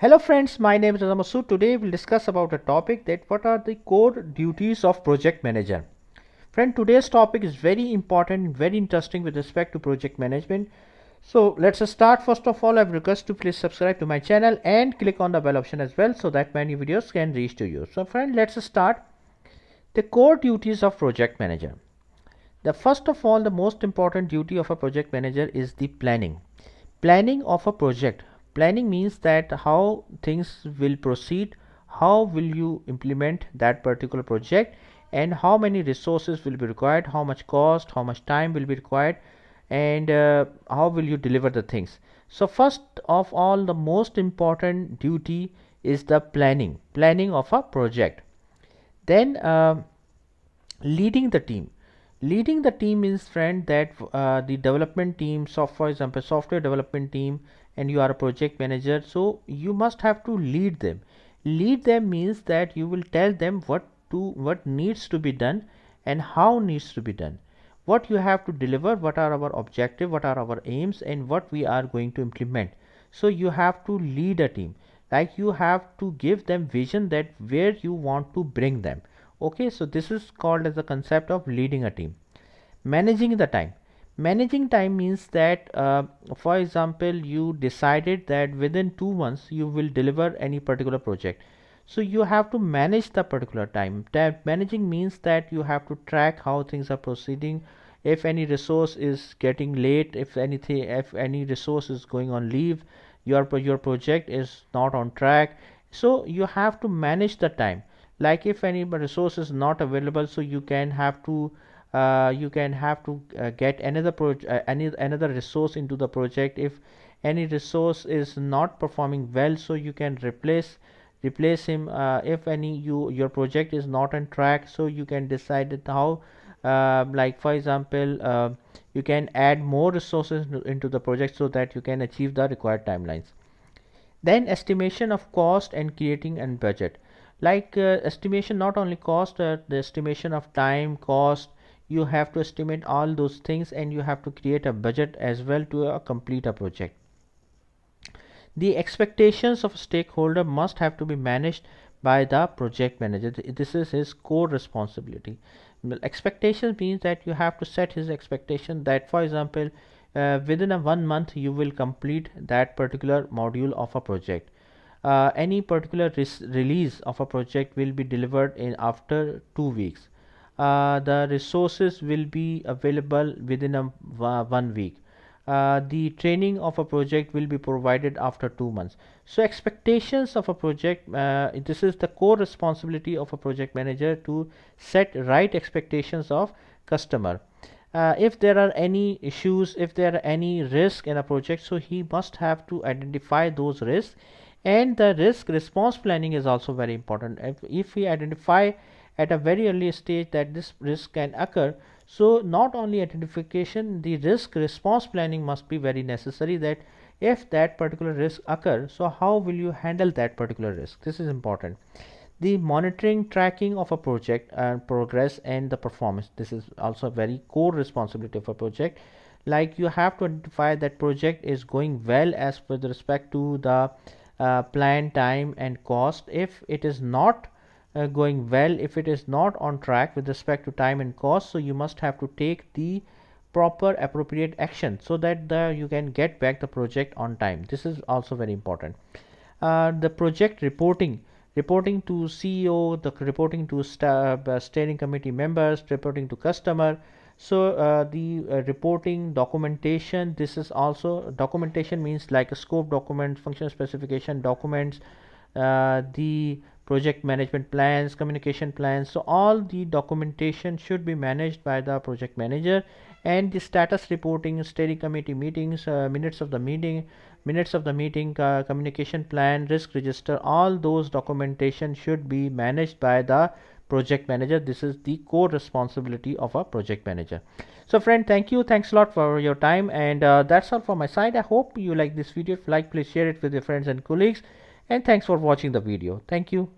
Hello friends, my name is Ramasu. Today we'll discuss about a topic that what are the core duties of project manager. Friend, today's topic is very important, very interesting with respect to project management. So let's start. First of all, I request to please subscribe to my channel and click on the bell option as well so that my new videos can reach to you. So friend, let's start the core duties of project manager. The first of all, the most important duty of a project manager is the planning. Planning of a project planning means that how things will proceed how will you implement that particular project and how many resources will be required how much cost how much time will be required and uh, how will you deliver the things so first of all the most important duty is the planning planning of a project then uh, leading the team leading the team means friend that uh, the development team software example software development team and you are a project manager so you must have to lead them lead them means that you will tell them what to what needs to be done and how needs to be done what you have to deliver what are our objective what are our aims and what we are going to implement so you have to lead a team like you have to give them vision that where you want to bring them okay so this is called as the concept of leading a team managing the time managing time means that uh, for example you decided that within two months you will deliver any particular project so you have to manage the particular time that managing means that you have to track how things are proceeding if any resource is getting late if anything if any resource is going on leave your your project is not on track so you have to manage the time like if any resource is not available so you can have to uh, you can have to uh, get another project uh, any another resource into the project if any resource is not performing well so you can replace replace him uh, if any you your project is not on track so you can decide how um, like for example um, you can add more resources into the project so that you can achieve the required timelines then estimation of cost and creating and budget like uh, estimation not only cost uh, the estimation of time cost you have to estimate all those things and you have to create a budget as well to uh, complete a project the expectations of stakeholder must have to be managed by the project manager this is his core responsibility expectations means that you have to set his expectation that for example uh, within a one month you will complete that particular module of a project uh, any particular release of a project will be delivered in after two weeks uh, the resources will be available within a, one week uh, the training of a project will be provided after two months so expectations of a project uh, this is the core responsibility of a project manager to set right expectations of customer uh, if there are any issues if there are any risk in a project so he must have to identify those risks and the risk response planning is also very important if, if we identify at a very early stage that this risk can occur so not only identification the risk response planning must be very necessary that if that particular risk occurs so how will you handle that particular risk this is important the monitoring tracking of a project and uh, progress and the performance this is also a very core responsibility of a project like you have to identify that project is going well as with respect to the uh, plan time and cost if it is not uh, going well if it is not on track with respect to time and cost so you must have to take the proper appropriate action so that the you can get back the project on time this is also very important uh, the project reporting reporting to CEO the reporting to staff, uh, steering committee members reporting to customer so uh, the uh, reporting documentation this is also documentation means like a scope document function specification documents uh, the project management plans communication plans so all the documentation should be managed by the project manager and the status reporting steering committee meetings uh, minutes of the meeting minutes of the meeting uh, communication plan risk register all those documentation should be managed by the project manager this is the core responsibility of a project manager so friend thank you thanks a lot for your time and uh, that's all from my side i hope you like this video if you like please share it with your friends and colleagues and thanks for watching the video thank you